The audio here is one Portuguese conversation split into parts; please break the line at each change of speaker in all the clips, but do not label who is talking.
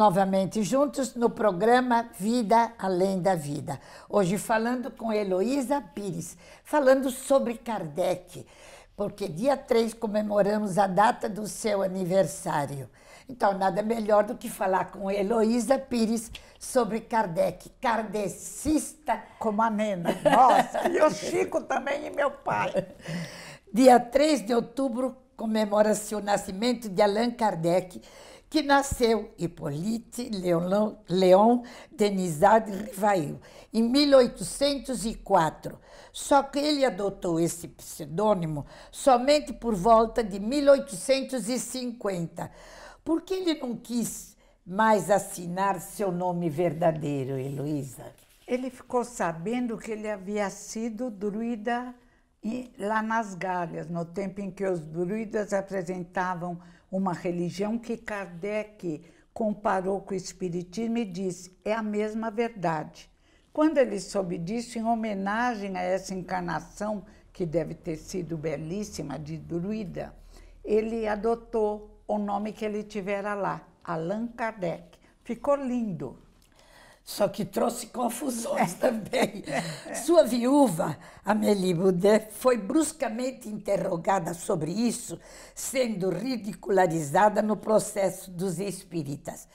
novamente juntos no programa Vida Além da Vida. Hoje falando com Heloísa Pires, falando sobre Kardec, porque dia 3 comemoramos a data do seu aniversário. Então, nada melhor do que falar com Heloísa Pires sobre Kardec, kardecista. Como a Nena. Nossa, e o Chico também e meu pai. Dia 3 de outubro comemora-se o nascimento de Allan Kardec que nasceu Hippolyte Leon, Leon Denizade Rivail, em 1804. Só que ele adotou esse pseudônimo somente por volta de 1850, porque ele não quis mais assinar seu nome verdadeiro, Heloísa. Ele ficou sabendo que ele havia sido druida lá nas Galhas, no tempo em que os druidas apresentavam uma religião que Kardec comparou com o Espiritismo e disse: é a mesma verdade. Quando ele soube disso, em homenagem a essa encarnação, que deve ter sido belíssima, de druida, ele adotou o nome que ele tivera lá, Allan Kardec. Ficou lindo só que trouxe confusões também. Sua viúva, Amélie Boudet, foi bruscamente interrogada sobre isso, sendo ridicularizada no processo dos espíritas.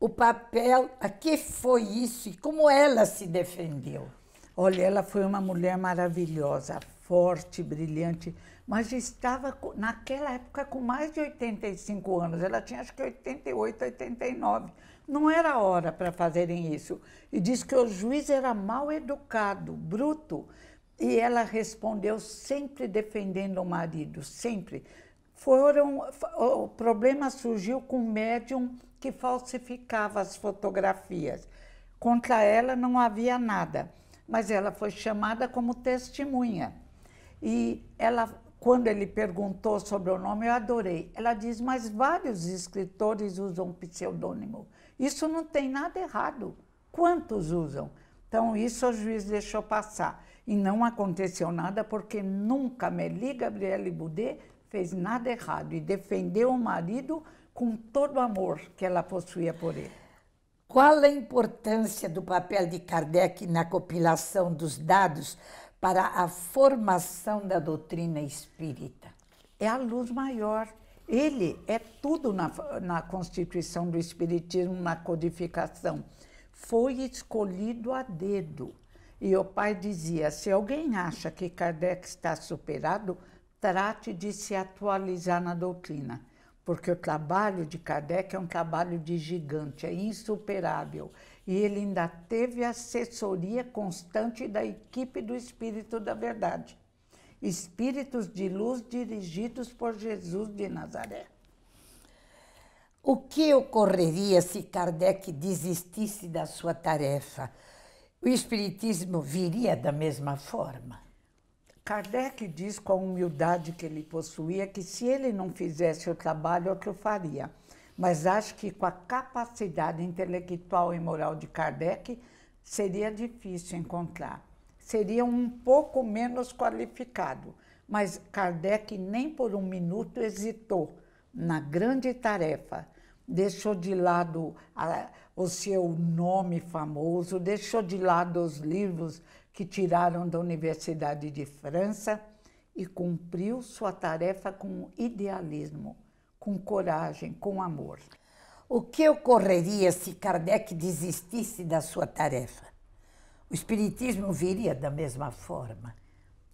O papel, a que foi isso e como ela se defendeu? Olha, ela foi uma mulher maravilhosa, forte, brilhante, mas estava naquela época com mais de 85 anos. Ela tinha acho que 88, 89 não era hora para fazerem isso. E disse que o juiz era mal educado, bruto. E ela respondeu sempre defendendo o marido, sempre. Foram, o problema surgiu com um médium que falsificava as fotografias. Contra ela não havia nada, mas ela foi chamada como testemunha. E ela quando ele perguntou sobre o nome, eu adorei. Ela diz: Mas vários escritores usam pseudônimo. Isso não tem nada errado. Quantos usam? Então, isso o juiz deixou passar. E não aconteceu nada porque nunca Meli Gabriele Boudet fez nada errado e defendeu o marido com todo o amor que ela possuía por ele. Qual a importância do papel de Kardec na compilação dos dados para a formação da doutrina espírita? É a luz maior ele é tudo na, na constituição do Espiritismo, na codificação. Foi escolhido a dedo. E o pai dizia: se alguém acha que Kardec está superado, trate de se atualizar na doutrina, porque o trabalho de Kardec é um trabalho de gigante, é insuperável. E ele ainda teve assessoria constante da equipe do Espírito da Verdade espíritos de luz dirigidos por Jesus de Nazaré. O que ocorreria se Kardec desistisse da sua tarefa? O espiritismo viria da mesma forma? Kardec diz com a humildade que ele possuía que se ele não fizesse o trabalho, outro faria. Mas acho que com a capacidade intelectual e moral de Kardec, seria difícil encontrar seria um pouco menos qualificado, mas Kardec nem por um minuto hesitou na grande tarefa. Deixou de lado a, o seu nome famoso, deixou de lado os livros que tiraram da Universidade de França e cumpriu sua tarefa com idealismo, com coragem, com amor. O que ocorreria se Kardec desistisse da sua tarefa? O espiritismo viria da mesma forma.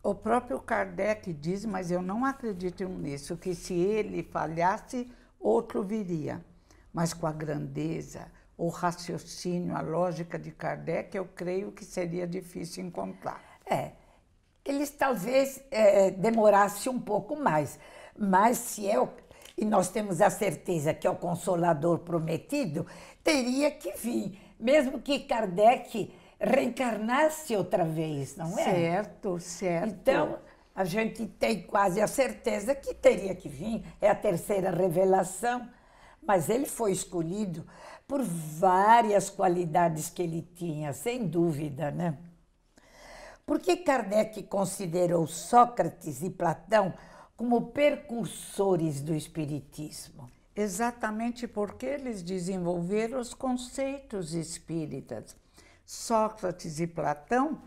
O próprio Kardec diz, mas eu não acredito nisso, que se ele falhasse, outro viria. Mas com a grandeza, o raciocínio, a lógica de Kardec, eu creio que seria difícil encontrar. É, eles talvez é, demorasse um pouco mais, mas se é o e nós temos a certeza que é o Consolador prometido, teria que vir, mesmo que Kardec Reencarnasse outra vez, não é? Certo, certo. Então, a gente tem quase a certeza que teria que vir, é a terceira revelação, mas ele foi escolhido por várias qualidades que ele tinha, sem dúvida, né? Por que Kardec considerou Sócrates e Platão como percursores do Espiritismo? Exatamente porque eles desenvolveram os conceitos espíritas. Sócrates e Platão,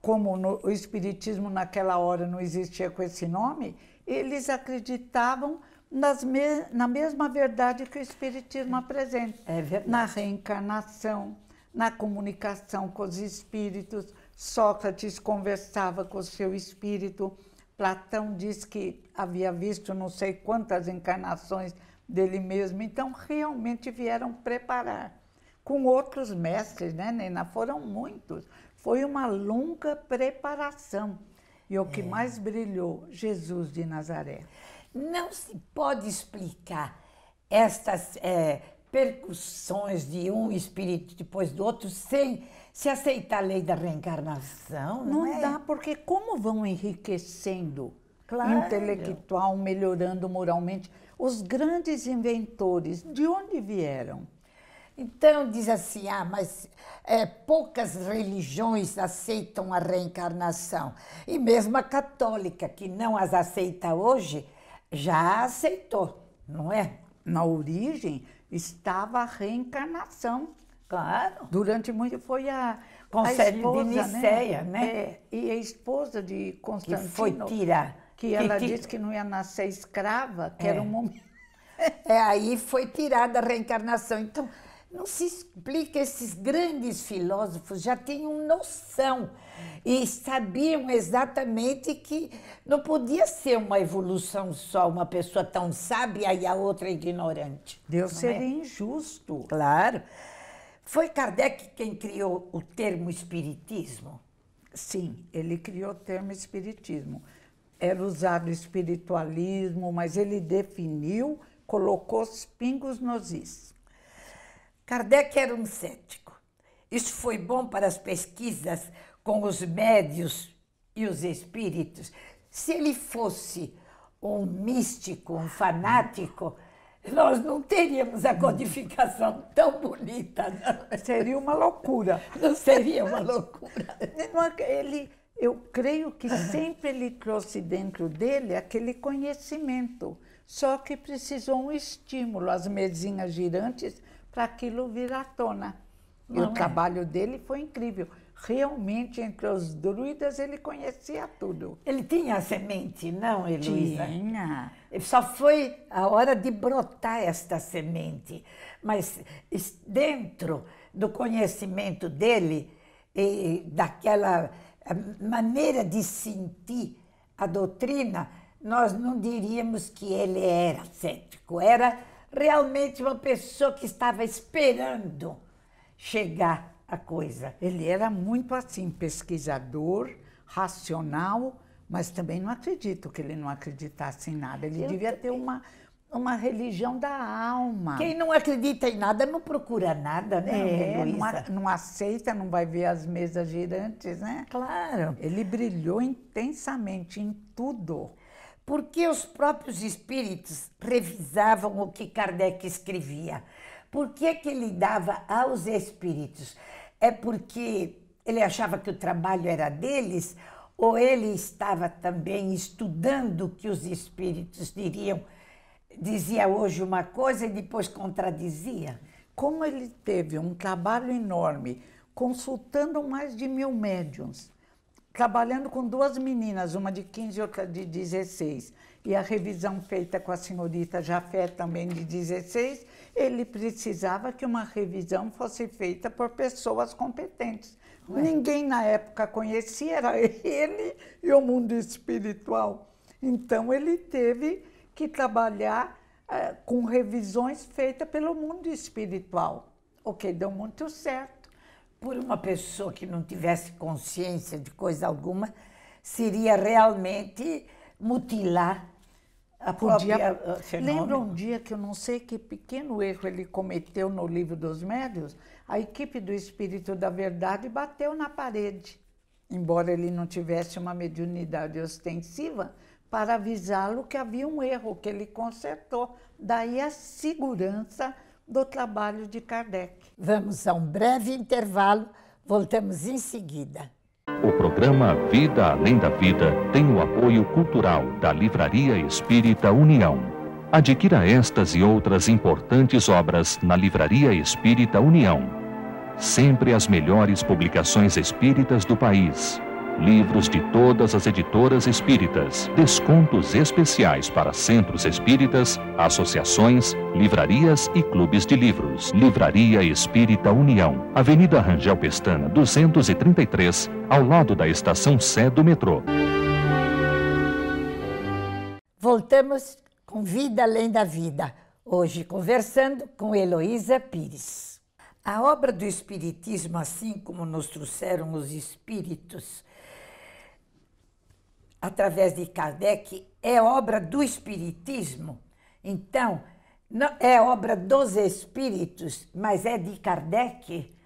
como no, o Espiritismo naquela hora não existia com esse nome, eles acreditavam me, na mesma verdade que o Espiritismo apresenta. É verdade. Na reencarnação, na comunicação com os espíritos. Sócrates conversava com o seu espírito. Platão diz que havia visto não sei quantas encarnações dele mesmo. Então, realmente vieram preparar com outros mestres, né, Nena? Foram muitos. Foi uma longa preparação. E o que é. mais brilhou, Jesus de Nazaré. Não se pode explicar estas é, percussões de um espírito depois do outro sem se aceitar a lei da reencarnação, não, não é? dá, porque como vão enriquecendo claro. intelectual, melhorando moralmente? Os grandes inventores, de onde vieram? Então, diz assim: ah, mas é, poucas religiões aceitam a reencarnação. E mesmo a católica, que não as aceita hoje, já aceitou, não é? Na origem estava a reencarnação. Claro. Durante muito foi a Concélio a esposa, de Niceia, né? né? É, e a esposa de Constantino. Que foi tirada, Que, que ela que... disse que não ia nascer escrava, que é. era um momento. é, aí foi tirada a reencarnação. Então, não se explica, esses grandes filósofos já tinham noção e sabiam exatamente que não podia ser uma evolução só, uma pessoa tão sábia e a outra ignorante. Deus é? seria é? injusto. Claro. Foi Kardec quem criou o termo espiritismo? Sim, ele criou o termo espiritismo. Era usado espiritualismo, mas ele definiu, colocou os pingos nos is. Kardec era um cético. Isso foi bom para as pesquisas com os médios e os espíritos. Se ele fosse um místico, um fanático, nós não teríamos a codificação tão bonita. Não. É? Seria uma loucura. Não seria uma loucura. É ele, eu creio que sempre ele trouxe dentro dele aquele conhecimento, só que precisou um estímulo. As mesinhas girantes para aquilo vir à tona. E o é. trabalho dele foi incrível. Realmente, entre os druidas, ele conhecia tudo. Ele tinha a semente, não, Heloísa? Tinha. Só foi a hora de brotar esta semente. Mas dentro do conhecimento dele, e daquela eh, maneira de sentir a doutrina, nós não diríamos que ele era cético, era realmente uma pessoa que estava esperando chegar a coisa. Ele era muito assim, pesquisador, racional, mas também não acredito que ele não acreditasse em nada. Ele Eu devia ter uma, uma religião da alma. Quem não acredita em nada não procura nada, né? É, não, a, não, aceita, não vai ver as mesas girantes, né? Claro. Ele brilhou intensamente em tudo porque os próprios espíritos revisavam o que Kardec escrevia. Por que, é que ele dava aos espíritos? É porque ele achava que o trabalho era deles ou ele estava também estudando o que os espíritos diriam? Dizia hoje uma coisa e depois contradizia? Como ele teve um trabalho enorme, consultando mais de mil médiums, trabalhando com duas meninas, uma de 15 e outra de 16, e a revisão feita com a senhorita Jafé, também de 16, ele precisava que uma revisão fosse feita por pessoas competentes. Ué. Ninguém na época conhecia, era ele e o mundo espiritual. Então ele teve que trabalhar eh, com revisões feitas pelo mundo espiritual, o que deu muito certo por uma pessoa que não tivesse consciência de coisa alguma, seria realmente mutilar a Podia, própria uh, uh, fenômeno. Lembra um dia que eu não sei que pequeno erro ele cometeu no livro dos médios? A equipe do Espírito da Verdade bateu na parede, embora ele não tivesse uma mediunidade ostensiva, para avisá-lo que havia um erro que ele consertou. Daí a segurança do trabalho de Kardec. Vamos a um breve intervalo, voltamos em seguida. O programa Vida Além da Vida tem o apoio cultural da Livraria Espírita União. Adquira estas e outras importantes obras na Livraria Espírita União. Sempre as melhores publicações espíritas do país livros de todas as editoras espíritas, descontos especiais para centros espíritas, associações, livrarias e clubes de livros. Livraria Espírita União, Avenida Rangel Pestana, 233, ao lado da estação Sé do metrô. Voltamos com Vida Além da Vida, hoje conversando com Heloísa Pires. A obra do Espiritismo, assim como nos trouxeram os Espíritos através de Kardec, é obra do Espiritismo. Então, é obra dos Espíritos, mas é de Kardec.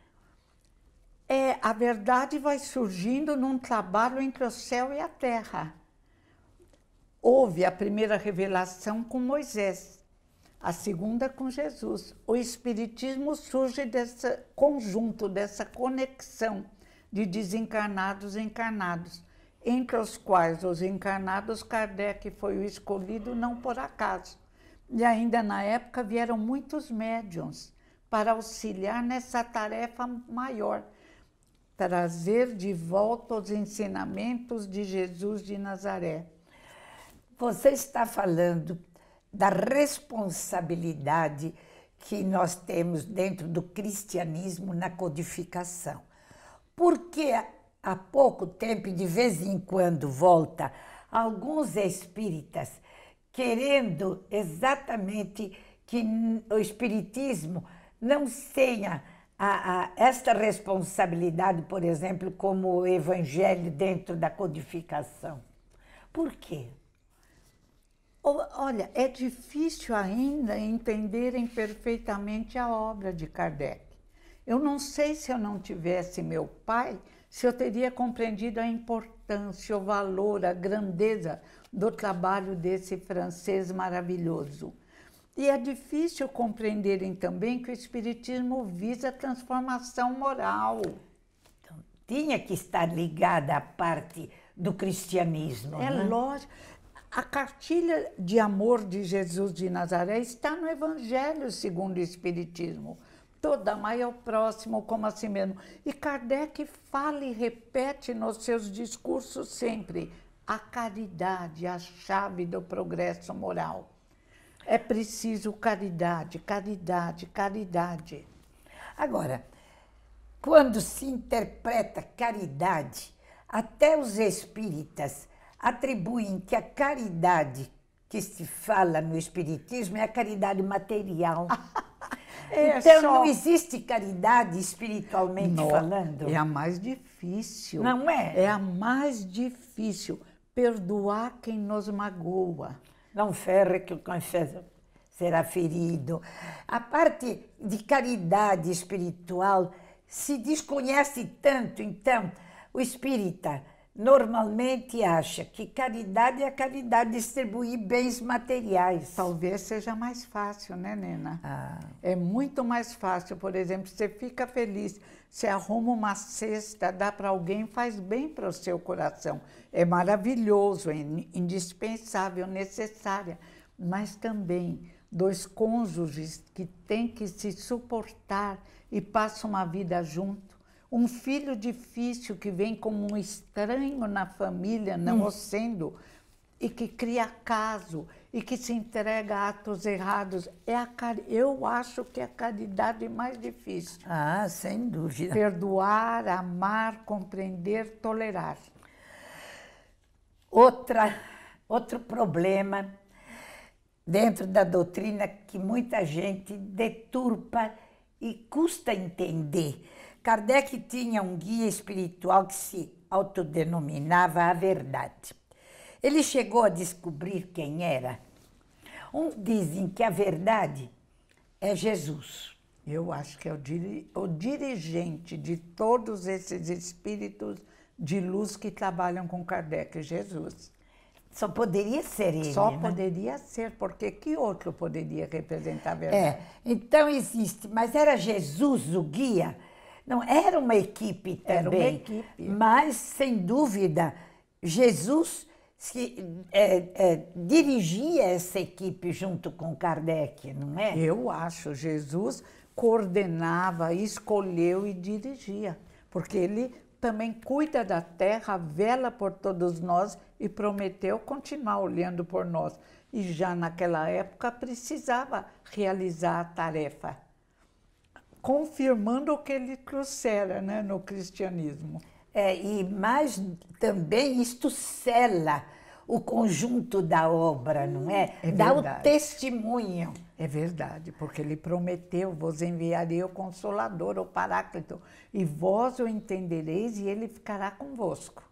É, a verdade vai surgindo num trabalho entre o céu e a terra. Houve a primeira revelação com Moisés, a segunda com Jesus. O Espiritismo surge desse conjunto, dessa conexão de desencarnados e encarnados entre os quais os encarnados, Kardec foi o escolhido não por acaso. E ainda na época vieram muitos médiums para auxiliar nessa tarefa maior, trazer de volta os ensinamentos de Jesus de Nazaré. Você está falando da responsabilidade que nós temos dentro do cristianismo na codificação. Porque há pouco tempo de vez em quando volta alguns espíritas querendo exatamente que o espiritismo não tenha a, a, esta responsabilidade, por exemplo, como o evangelho dentro da codificação. Por quê? Olha, é difícil ainda entenderem perfeitamente a obra de Kardec. Eu não sei se eu não tivesse meu pai, se eu teria compreendido a importância, o valor, a grandeza do trabalho desse francês maravilhoso. E é difícil compreenderem também que o Espiritismo visa transformação moral. Então, tinha que estar ligada à parte do cristianismo. É né? lógico. A cartilha de amor de Jesus de Nazaré está no Evangelho segundo o Espiritismo toda amai ao é próximo como a si mesmo. E Kardec fala e repete nos seus discursos sempre a caridade, é a chave do progresso moral. É preciso caridade, caridade, caridade. Agora, quando se interpreta caridade, até os espíritas atribuem que a caridade que se fala no espiritismo é a caridade material.
É então, só... não
existe caridade espiritualmente não, falando? É a mais difícil. Não é? É a mais difícil. Perdoar quem nos magoa. Não ferre que o confesso será ferido. A parte de caridade espiritual se desconhece tanto, então, o espírita normalmente acha que caridade é caridade distribuir bens materiais. Talvez seja mais fácil, né, Nena? Ah. É muito mais fácil, por exemplo, você fica feliz, você arruma uma cesta, dá para alguém, faz bem para o seu coração. É maravilhoso, é indispensável, necessária, mas também dois cônjuges que têm que se suportar e passam uma vida junto um filho difícil que vem como um estranho na família, não hum. sendo, e que cria caso e que se entrega a atos errados. É a car... Eu acho que é a caridade mais difícil. Ah, sem dúvida. Perdoar, amar, compreender, tolerar. Outra, outro problema dentro da doutrina que muita gente deturpa e custa entender Kardec tinha um guia espiritual que se autodenominava a verdade. Ele chegou a descobrir quem era. um dizem que a verdade é Jesus. Eu acho que é o, diri o dirigente de todos esses espíritos de luz que trabalham com Kardec, Jesus. Só poderia ser ele. Só né? poderia ser, porque que outro poderia representar a é, verdade? É, então existe, mas era Jesus o guia não, era uma equipe também. Era uma equipe. Mas, sem dúvida, Jesus se, é, é, dirigia essa equipe junto com Kardec, não é? Eu acho. Jesus coordenava, escolheu e dirigia, porque ele também cuida da terra, vela por todos nós e prometeu continuar olhando por nós. E já naquela época precisava realizar a tarefa confirmando o que ele trouxera né, no cristianismo. É, e mais também isto cela o conjunto da obra, não é? é Dá o testemunho. É verdade, porque ele prometeu: vos enviarei o consolador, o paráclito, e vós o entendereis e ele ficará convosco.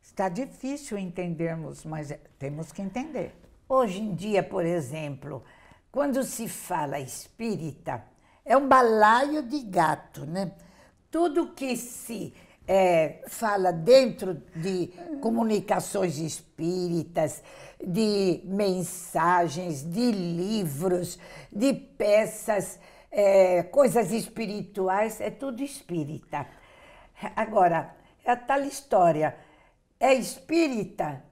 Está difícil entendermos, mas é, temos que entender. Hoje em dia, por exemplo, quando se fala espírita, é um balaio de gato, né? Tudo que se é, fala dentro de comunicações espíritas, de mensagens, de livros, de peças, é, coisas espirituais, é tudo espírita. Agora, é a tal história, é espírita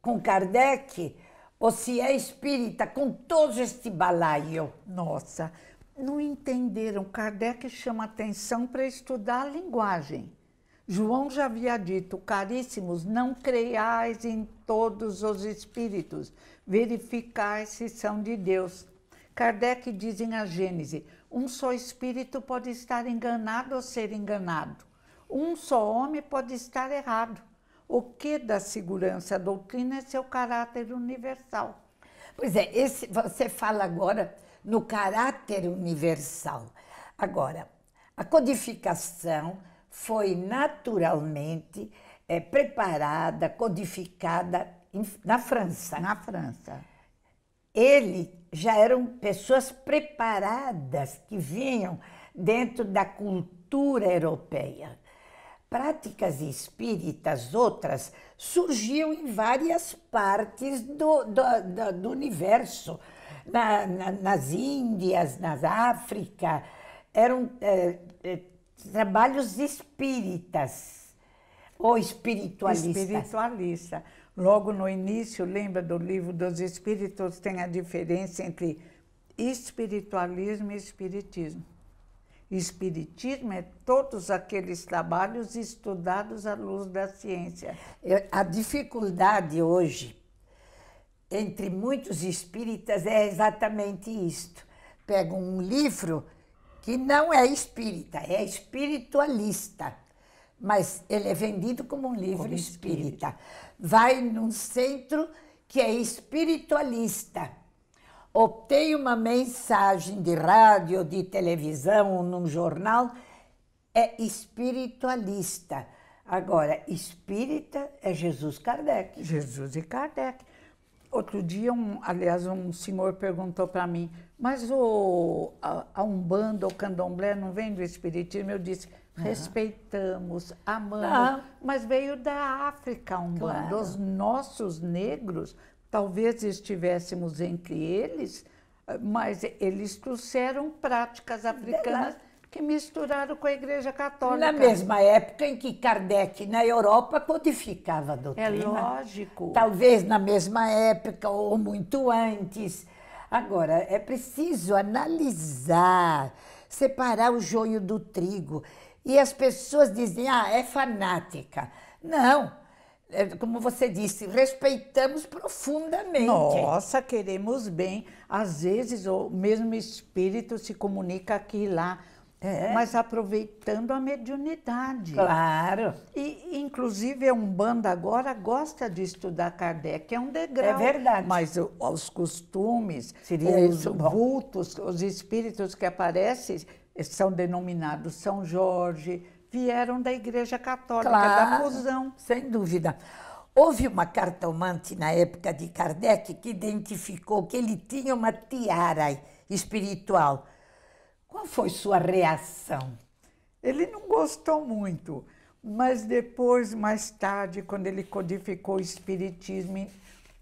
com Kardec ou se é espírita com todo este balaio? Nossa, não entenderam. Kardec chama atenção para estudar a linguagem. João já havia dito, caríssimos, não creiais em todos os espíritos, verificai se são de Deus. Kardec diz em A Gênese: um só espírito pode estar enganado ou ser enganado, um só homem pode estar errado. O que da segurança à doutrina é seu caráter universal. Pois é, esse, você fala agora no caráter universal. Agora, a codificação foi naturalmente é, preparada, codificada em, na França. Na França. Ele já eram pessoas preparadas que vinham dentro da cultura europeia. Práticas espíritas, outras, surgiam em várias partes do, do, do, do universo na, na, nas Índias, na África, eram é, é, trabalhos espíritas ou espiritualistas. Espiritualista. Logo no início, lembra do livro dos Espíritos, tem a diferença entre espiritualismo e espiritismo. Espiritismo é todos aqueles trabalhos estudados à luz da ciência. a dificuldade hoje entre muitos espíritas é exatamente isto. Pegam um livro que não é espírita, é espiritualista, mas ele é vendido como um livro como espírita. espírita. Vai num centro que é espiritualista, obtém uma mensagem de rádio, de televisão, num jornal, é espiritualista. Agora, espírita é Jesus Kardec. Jesus e Kardec. Outro dia, um, aliás, um senhor perguntou para mim, mas o, a, a Umbanda, o Candomblé não vem do Espiritismo? Eu disse, respeitamos, amamos, não. Ah. mas veio da África a Umbanda. Claro. Os nossos negros, talvez estivéssemos entre eles, mas eles trouxeram práticas africanas que misturaram com a Igreja Católica. Na né? mesma época em que Kardec, na Europa, codificava a doutrina. É lógico. Talvez na mesma época ou muito antes. Agora, é preciso analisar, separar o joio do trigo. E as pessoas dizem, ah, é fanática. Não, é, como você disse, respeitamos profundamente. Nossa, queremos bem. Às vezes o mesmo espírito se comunica aqui e lá. É, é. Mas aproveitando a mediunidade. Claro. E, inclusive, a é Umbanda agora gosta de estudar Kardec, é um degrau. É verdade. Mas os costumes, Seria os vultos, os espíritos que aparecem são denominados São Jorge, vieram da Igreja Católica, claro, da fusão. Sem dúvida. Houve uma cartomante na época de Kardec que identificou que ele tinha uma tiara espiritual qual foi sua reação? Ele não gostou muito, mas depois, mais tarde, quando ele codificou o Espiritismo,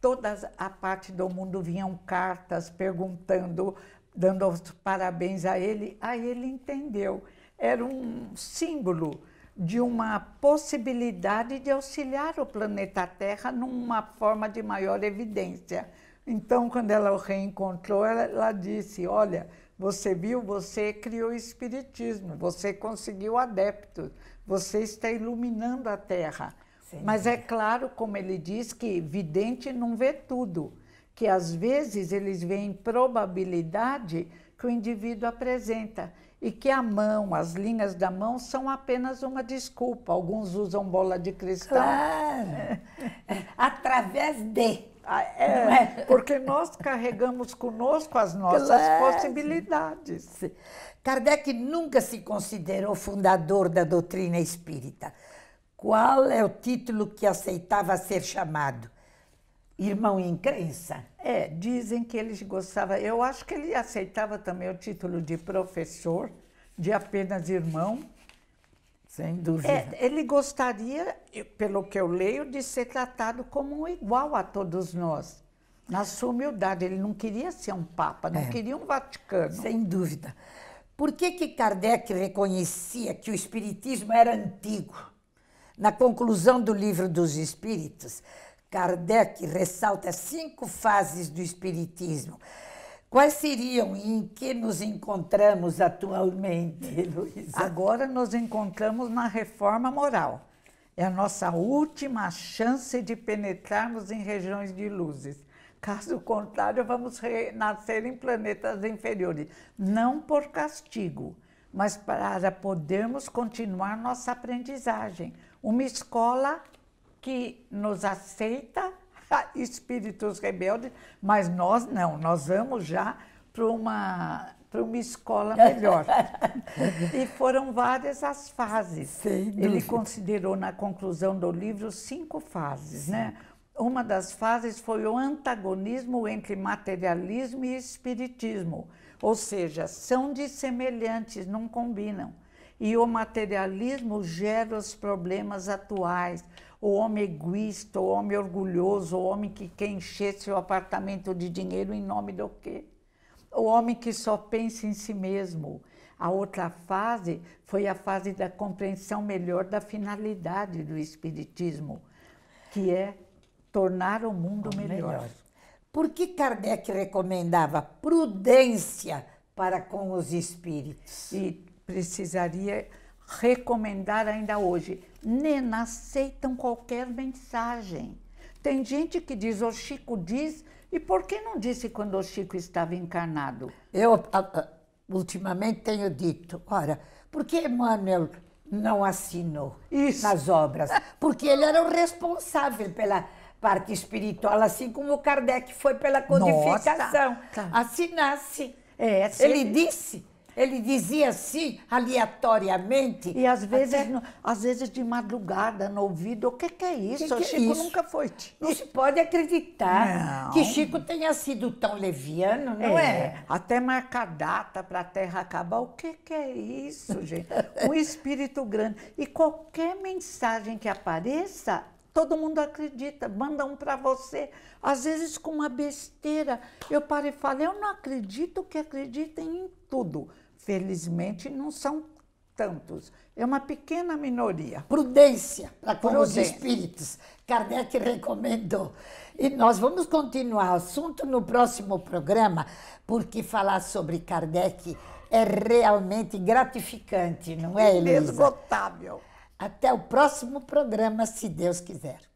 toda a parte do mundo vinham cartas perguntando, dando os parabéns a ele. Aí ele entendeu. Era um símbolo de uma possibilidade de auxiliar o planeta Terra numa forma de maior evidência. Então, quando ela o reencontrou, ela, ela disse: Olha, você viu, você criou o espiritismo, você conseguiu adeptos, você está iluminando a Terra. Sim. Mas é claro, como ele diz, que vidente não vê tudo, que às vezes eles veem probabilidade que o indivíduo apresenta e que a mão, as linhas da mão são apenas uma desculpa. Alguns usam bola de cristal. Claro. Através de ah, é. é, porque nós carregamos conosco as nossas claro. possibilidades. Kardec nunca se considerou fundador da doutrina espírita. Qual é o título que aceitava ser chamado? Irmão em crença? É, dizem que ele gostava. Eu acho que ele aceitava também o título de professor, de apenas irmão, sem é, dúvida. É, ele gostaria, pelo que eu leio, de ser tratado como um igual a todos nós, na sua humildade. Ele não queria ser um Papa, não é. queria um Vaticano. Sem dúvida. Por que, que Kardec reconhecia que o Espiritismo era antigo? Na conclusão do Livro dos Espíritos, Kardec ressalta cinco fases do Espiritismo Quais seriam e em que nos encontramos atualmente, Luísa? Ah. Agora nos encontramos na reforma moral. É a nossa última chance de penetrarmos em regiões de luzes. Caso contrário, vamos renascer em planetas inferiores. Não por castigo, mas para podermos continuar nossa aprendizagem. Uma escola que nos aceita espíritos rebeldes, mas nós não, nós vamos já para uma para uma escola melhor. e foram várias as fases. Ele considerou na conclusão do livro cinco fases, né? Sim. né? Uma das fases foi o antagonismo entre materialismo e espiritismo, ou seja, são dissemelhantes, não combinam. E o materialismo gera os problemas atuais, o homem egoísta, o homem orgulhoso, o homem que quer encher seu apartamento de dinheiro em nome do quê? O homem que só pensa em si mesmo. A outra fase foi a fase da compreensão melhor da finalidade do Espiritismo, que é tornar o mundo o melhor. melhor. Por que Kardec recomendava prudência para com os espíritos? E precisaria recomendar ainda hoje Nena, aceitam qualquer mensagem. Tem gente que diz, o Chico diz, e por que não disse quando o Chico estava encarnado? Eu, ultimamente, tenho dito, ora, por que Emmanuel não assinou Isso. nas obras? Porque ele era o responsável pela parte espiritual, assim como Kardec foi pela codificação. Nossa. Tá. Assinasse. É, ele, ele disse ele dizia assim, aleatoriamente. E às vezes, no, às vezes de madrugada, no ouvido, o que, que é isso? Que que é Chico é isso? nunca foi. Tido. Não se pode acreditar não. que Chico tenha sido tão leviano, não é? é? Até marcar data para a Terra acabar. O que, que é isso, gente? Um espírito grande. E qualquer mensagem que apareça, todo mundo acredita, manda um para você, às vezes com uma besteira. Eu paro e falo, eu não acredito que acreditem em tudo. Felizmente, não são tantos. É uma pequena minoria. Prudência para com os espíritos. Kardec recomendou. E nós vamos continuar o assunto no próximo programa, porque falar sobre Kardec é realmente gratificante, não é, Elisa? Inesgotável. Até o próximo programa, se Deus quiser.